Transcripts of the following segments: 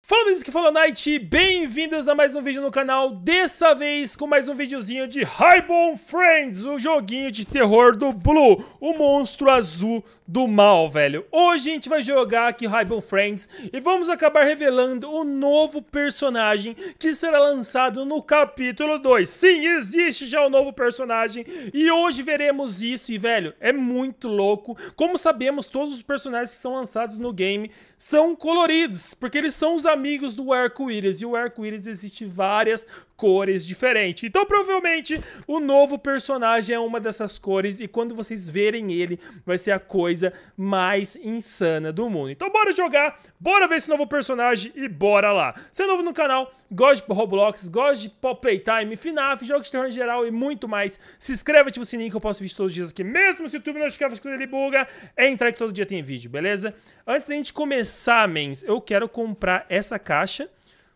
Fala meninos que Night, bem-vindos a mais um vídeo no canal, dessa vez com mais um videozinho de Highbone Friends, o joguinho de terror do Blue, o monstro azul do mal, velho. Hoje a gente vai jogar aqui Highbone Friends e vamos acabar revelando o novo personagem que será lançado no capítulo 2. Sim, existe já o um novo personagem e hoje veremos isso e, velho, é muito louco. Como sabemos, todos os personagens que são lançados no game são coloridos, porque eles são os amigos do arco-íris. E o arco-íris existe várias cores diferentes. Então, provavelmente, o novo personagem é uma dessas cores. E quando vocês verem ele, vai ser a coisa mais insana do mundo. Então, bora jogar, bora ver esse novo personagem e bora lá. Se é novo no canal, gosta de Roblox, gosta de Pop Playtime, FNAF, jogos de terror em geral e muito mais, se inscreva, ativa o sininho que eu posso ver todos os dias aqui. Mesmo se o YouTube não estiver fazendo ele buga, é entrar que todo dia tem vídeo, beleza? Antes da gente começar, mens, eu quero comprar essa essa caixa,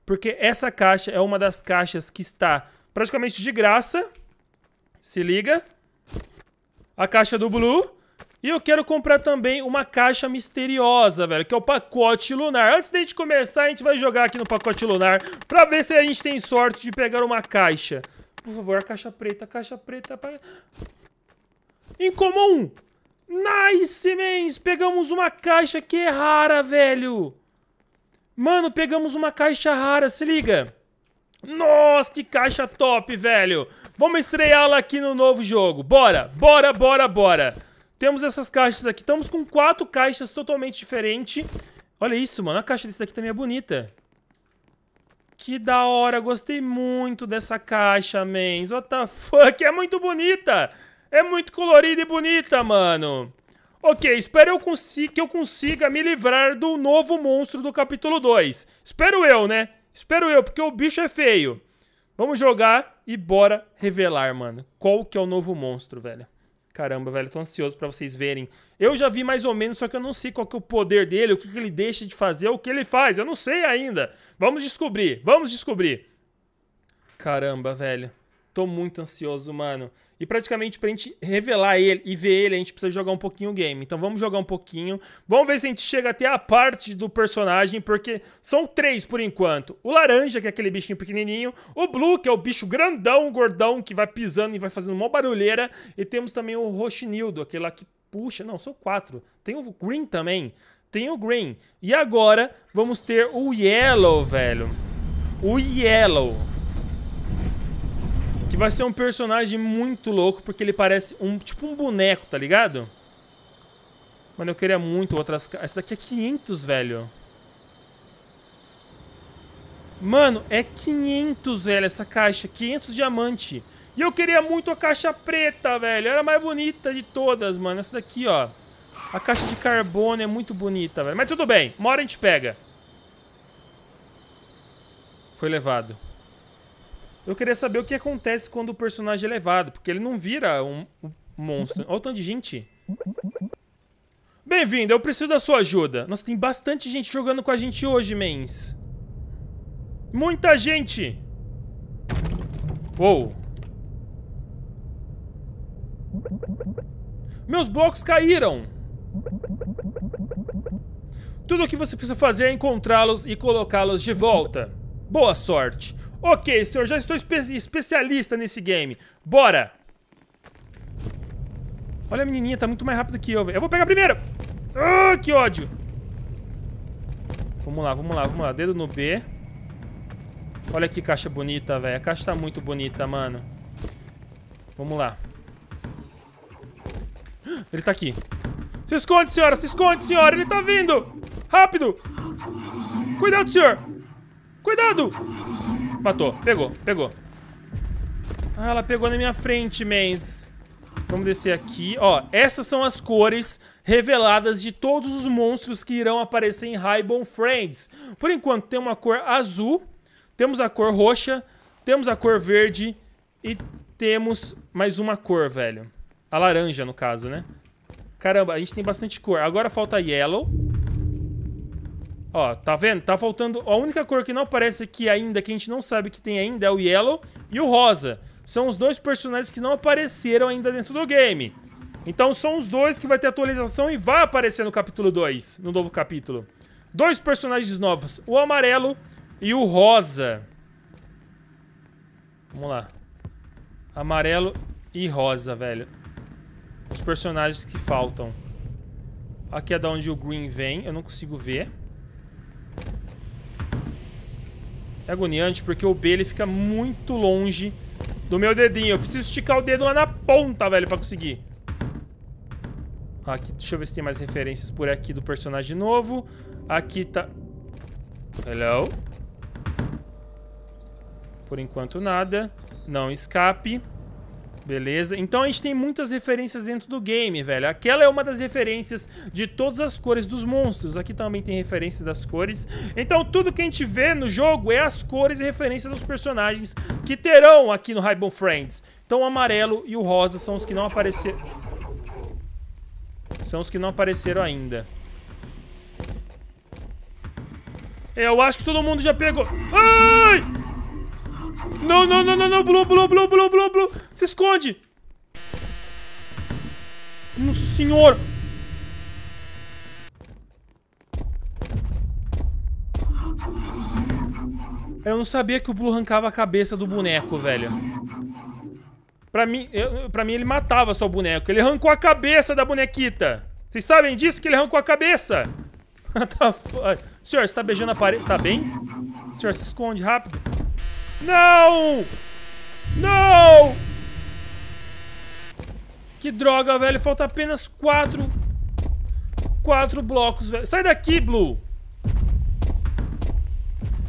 porque essa caixa é uma das caixas que está praticamente de graça. Se liga. A caixa do Blue. E eu quero comprar também uma caixa misteriosa, velho, que é o pacote lunar. Antes da gente começar, a gente vai jogar aqui no pacote lunar pra ver se a gente tem sorte de pegar uma caixa. Por favor, a caixa preta, a caixa preta. Pra... Incomum! Nice, men's. Pegamos uma caixa que é rara, velho! Mano, pegamos uma caixa rara, se liga. Nossa, que caixa top, velho. Vamos estreá-la aqui no novo jogo. Bora, bora, bora, bora. Temos essas caixas aqui. Estamos com quatro caixas totalmente diferentes. Olha isso, mano. A caixa desse daqui também é bonita. Que da hora. Gostei muito dessa caixa, mans. What the fuck? É muito bonita. É muito colorida e bonita, mano. Ok, espero eu que eu consiga me livrar do novo monstro do capítulo 2. Espero eu, né? Espero eu, porque o bicho é feio. Vamos jogar e bora revelar, mano. Qual que é o novo monstro, velho? Caramba, velho, tô ansioso pra vocês verem. Eu já vi mais ou menos, só que eu não sei qual que é o poder dele, o que, que ele deixa de fazer, o que ele faz. Eu não sei ainda. Vamos descobrir, vamos descobrir. Caramba, velho. Tô muito ansioso, mano. E praticamente pra gente revelar ele e ver ele, a gente precisa jogar um pouquinho o game. Então vamos jogar um pouquinho. Vamos ver se a gente chega até a parte do personagem, porque são três por enquanto. O laranja, que é aquele bichinho pequenininho. O blue, que é o bicho grandão, gordão, que vai pisando e vai fazendo uma barulheira. E temos também o roxinildo, aquele lá que puxa. Não, são quatro. Tem o green também. Tem o green. E agora vamos ter o yellow, velho. O yellow. Que vai ser um personagem muito louco, porque ele parece um tipo um boneco, tá ligado? Mano, eu queria muito outras... Essa daqui é 500, velho. Mano, é 500, velho, essa caixa. 500 diamante. E eu queria muito a caixa preta, velho. Era a mais bonita de todas, mano. Essa daqui, ó. A caixa de carbono é muito bonita, velho. Mas tudo bem. Uma hora a gente pega. Foi levado. Eu queria saber o que acontece quando o personagem é levado, porque ele não vira um, um monstro. Olha o tanto de gente. Bem-vindo, eu preciso da sua ajuda. Nossa, tem bastante gente jogando com a gente hoje, mens. Muita gente! Uou. Meus blocos caíram! Tudo o que você precisa fazer é encontrá-los e colocá-los de volta. Boa sorte! Ok, senhor, já estou espe especialista nesse game. Bora! Olha a menininha, tá muito mais rápida que eu, velho. Eu vou pegar primeiro! Ah, que ódio! Vamos lá, vamos lá, vamos lá. Dedo no B. Olha que caixa bonita, velho. A caixa tá muito bonita, mano. Vamos lá. Ah, ele tá aqui. Se esconde, senhora! Se esconde, senhora! Ele tá vindo! Rápido! Cuidado, senhor! Cuidado! Matou. Pegou, pegou. Ah, ela pegou na minha frente, mens. Vamos descer aqui. Ó, essas são as cores reveladas de todos os monstros que irão aparecer em Rainbow Friends. Por enquanto, tem uma cor azul, temos a cor roxa, temos a cor verde e temos mais uma cor, velho. A laranja, no caso, né? Caramba, a gente tem bastante cor. Agora falta yellow. Ó, tá vendo? Tá faltando... A única cor que não aparece aqui ainda, que a gente não sabe que tem ainda, é o Yellow e o Rosa. São os dois personagens que não apareceram ainda dentro do game. Então são os dois que vai ter atualização e vai aparecer no capítulo 2, no novo capítulo. Dois personagens novos, o amarelo e o rosa. Vamos lá. Amarelo e rosa, velho. Os personagens que faltam. Aqui é da onde o green vem, eu não consigo ver. É agoniante porque o B ele fica muito longe do meu dedinho. Eu preciso esticar o dedo lá na ponta, velho, pra conseguir. Aqui, deixa eu ver se tem mais referências por aqui do personagem novo. Aqui tá... Hello? Por enquanto nada. Não escape. Beleza? Então a gente tem muitas referências dentro do game, velho. Aquela é uma das referências de todas as cores dos monstros. Aqui também tem referências das cores. Então tudo que a gente vê no jogo é as cores e referência dos personagens que terão aqui no Rainbow Friends. Então o amarelo e o rosa são os que não apareceram... São os que não apareceram ainda. Eu acho que todo mundo já pegou... Ai! Não, não, não, não, não. Blue, blue, blue, blue, blue, blue. Se esconde. Nossa senhora. Eu não sabia que o Blue arrancava a cabeça do boneco, velho. Pra mim, eu, pra mim ele matava só o boneco. Ele arrancou a cabeça da bonequita. Vocês sabem disso? Que ele arrancou a cabeça. tá, senhor, você tá beijando a parede? Tá bem? Senhor, se esconde rápido. Não! Não! Que droga, velho. Falta apenas quatro... Quatro blocos, velho. Sai daqui, Blue!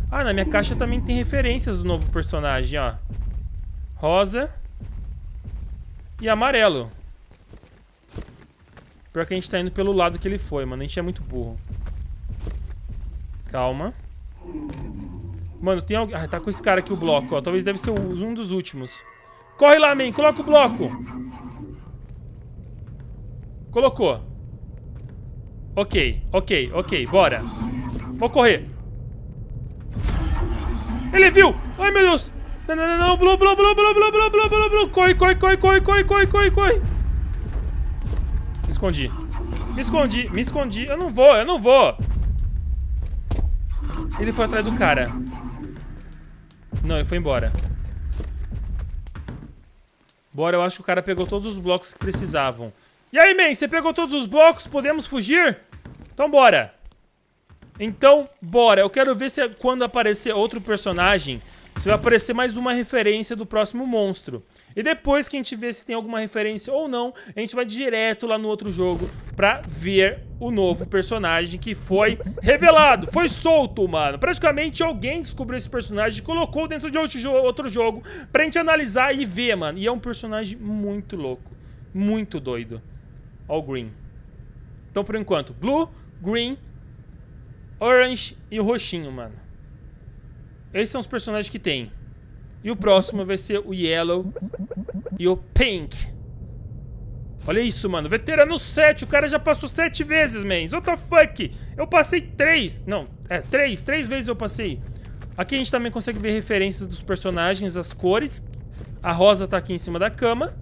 Ah, na minha caixa também tem referências do novo personagem, ó. Rosa. E amarelo. Pior que a gente tá indo pelo lado que ele foi, mano. A gente é muito burro. Calma. Mano, tem alguém... Ah, tá com esse cara aqui o bloco, ó. Talvez deve ser um dos últimos. Corre lá, man. Coloca o bloco. Colocou. Ok, ok, ok. Bora. Vou correr. Ele viu! Ai, meu Deus! Não, não, não, não. blu, blu, blu, blu, blu, blu, blu, blu, blu, Corre, corre, corre, corre, corre, corre, corre, corre. Me escondi. Me escondi, me escondi. Eu não vou, eu não vou. Ele foi atrás do cara. Não, ele foi embora. Bora, eu acho que o cara pegou todos os blocos que precisavam. E aí, man, você pegou todos os blocos? Podemos fugir? Então bora. Então, bora. Eu quero ver se é quando aparecer outro personagem você vai aparecer mais uma referência do próximo monstro. E depois que a gente vê se tem alguma referência ou não, a gente vai direto lá no outro jogo pra ver o novo personagem que foi revelado, foi solto, mano. Praticamente alguém descobriu esse personagem e colocou dentro de outro, jo outro jogo pra gente analisar e ver, mano. E é um personagem muito louco, muito doido. All green. Então, por enquanto, blue, green, orange e roxinho, mano. Esses são os personagens que tem. E o próximo vai ser o Yellow e o Pink. Olha isso, mano. Veterano 7. O cara já passou 7 vezes, man. What the fuck? Eu passei 3. Não, é, 3. 3 vezes eu passei. Aqui a gente também consegue ver referências dos personagens, as cores. A rosa tá aqui em cima da cama.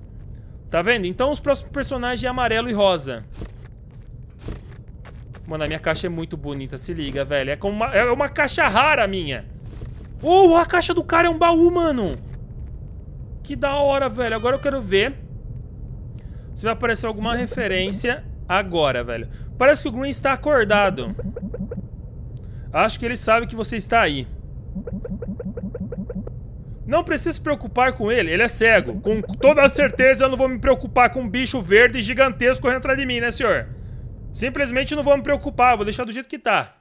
Tá vendo? Então os próximos personagens é amarelo e rosa. Mano, a minha caixa é muito bonita, se liga, velho. É, uma, é uma caixa rara minha. Oh, a caixa do cara é um baú, mano. Que da hora, velho. Agora eu quero ver se vai aparecer alguma referência agora, velho. Parece que o Green está acordado. Acho que ele sabe que você está aí. Não precisa se preocupar com ele, ele é cego. Com toda a certeza eu não vou me preocupar com um bicho verde gigantesco correndo atrás de mim, né, senhor? Simplesmente não vou me preocupar, vou deixar do jeito que tá.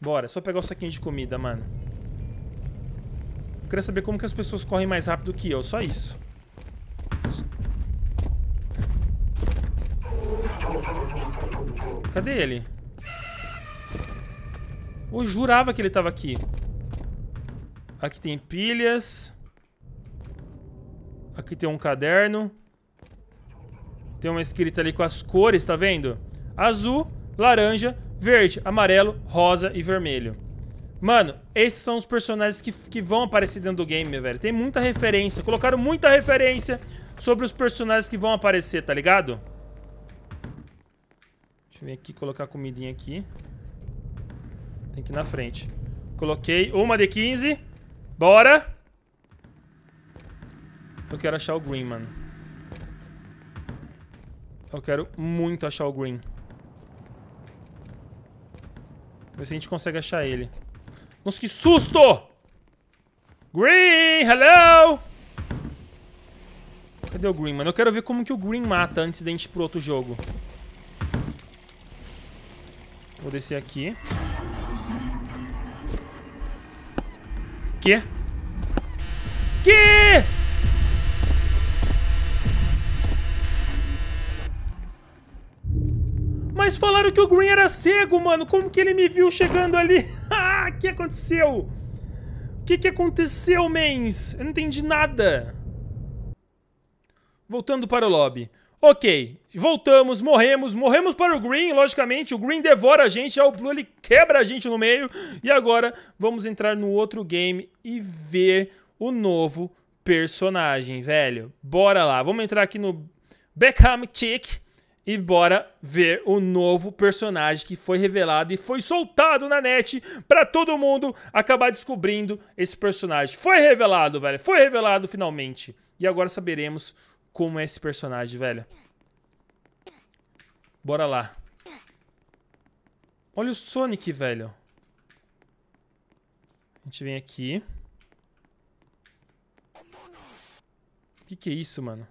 Bora, só pegar o saquinho de comida, mano. Eu queria saber como que as pessoas correm mais rápido que eu, só isso. Cadê ele? Eu jurava que ele tava aqui. Aqui tem pilhas. Aqui tem um caderno. Tem uma escrita ali com as cores, tá vendo? Azul, laranja, verde, amarelo, rosa e vermelho. Mano, esses são os personagens que, que vão aparecer dentro do game, velho. Tem muita referência. Colocaram muita referência sobre os personagens que vão aparecer, tá ligado? Deixa eu vir aqui colocar a comidinha aqui. Tem que ir na frente. Coloquei uma de 15. Bora! Eu quero achar o green, mano. Eu quero muito achar o green. Ver se a gente consegue achar ele. Nossa, que susto! Green, hello! Cadê o Green, mano? Eu quero ver como que o Green mata antes de a gente ir pro outro jogo. Vou descer aqui. Que? Que? Mas falaram que o Green era cego, mano. Como que ele me viu chegando ali? o que aconteceu? O que, que aconteceu, mens? Eu não entendi nada. Voltando para o lobby. Ok, voltamos, morremos, morremos para o Green, logicamente. O Green devora a gente, é o Blue ele quebra a gente no meio. E agora vamos entrar no outro game e ver o novo personagem, velho. Bora lá, vamos entrar aqui no Beckham Chick. E bora ver o novo personagem que foi revelado e foi soltado na net para todo mundo acabar descobrindo esse personagem. Foi revelado, velho. Foi revelado finalmente. E agora saberemos como é esse personagem, velho. Bora lá. Olha o Sonic, velho. A gente vem aqui. O que, que é isso, mano?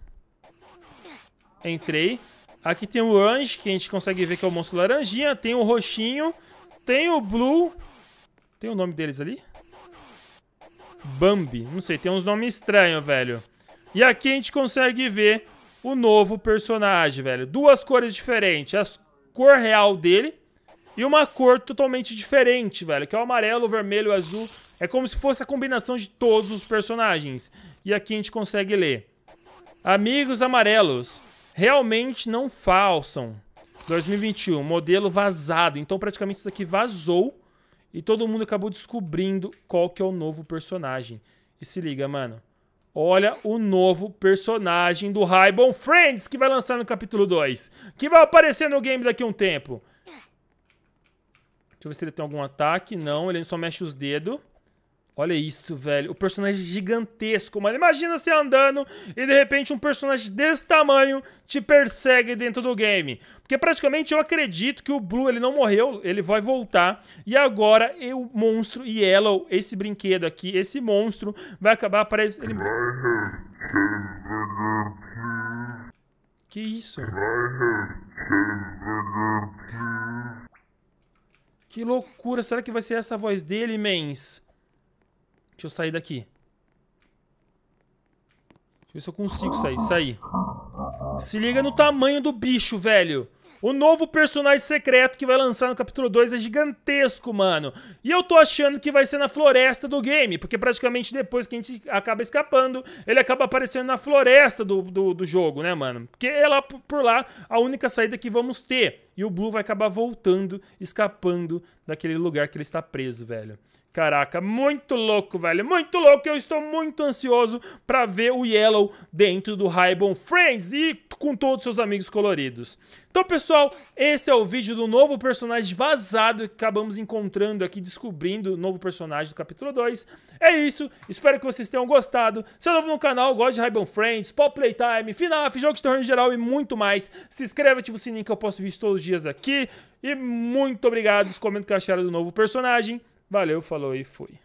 Entrei. Aqui tem o orange, que a gente consegue ver que é o monstro laranjinha. Tem o roxinho. Tem o blue. Tem o nome deles ali? Bambi. Não sei, tem uns nomes estranhos, velho. E aqui a gente consegue ver o novo personagem, velho. Duas cores diferentes. A cor real dele e uma cor totalmente diferente, velho. Que é o amarelo, o vermelho, o azul. É como se fosse a combinação de todos os personagens. E aqui a gente consegue ler. Amigos amarelos realmente não falsam. 2021, modelo vazado. Então, praticamente isso aqui vazou e todo mundo acabou descobrindo qual que é o novo personagem. E se liga, mano. Olha o novo personagem do Raibon Friends que vai lançar no capítulo 2. Que vai aparecer no game daqui a um tempo. Deixa eu ver se ele tem algum ataque. Não, ele só mexe os dedos. Olha isso, velho. O personagem gigantesco, mano. Imagina você andando e de repente um personagem desse tamanho te persegue dentro do game. Porque praticamente eu acredito que o Blue ele não morreu, ele vai voltar. E agora o monstro Yellow, esse brinquedo aqui, esse monstro, vai acabar aparecendo. Que isso? Que loucura. Será que vai ser essa voz dele, mens? Deixa eu sair daqui. Deixa eu ver se eu consigo sair. Sair. Se liga no tamanho do bicho, velho. O novo personagem secreto que vai lançar no capítulo 2 é gigantesco, mano. E eu tô achando que vai ser na floresta do game, porque praticamente depois que a gente acaba escapando, ele acaba aparecendo na floresta do, do, do jogo, né, mano? Porque é lá por lá a única saída que vamos ter. E o Blue vai acabar voltando, escapando daquele lugar que ele está preso, velho. Caraca, muito louco, velho. Muito louco. Eu estou muito ansioso para ver o Yellow dentro do Raibon Friends e com todos seus amigos coloridos. Então, pessoal, esse é o vídeo do novo personagem vazado que acabamos encontrando aqui, descobrindo o novo personagem do capítulo 2. É isso. Espero que vocês tenham gostado. Se é novo no canal, gosta de Raibon Friends, Pop Playtime, FNAF, jogos de terror em geral e muito mais, se inscreva, ativa o sininho que eu posto vídeos todos os dias aqui. E muito obrigado. Comenta o que acharam do novo personagem. Valeu, falou e fui.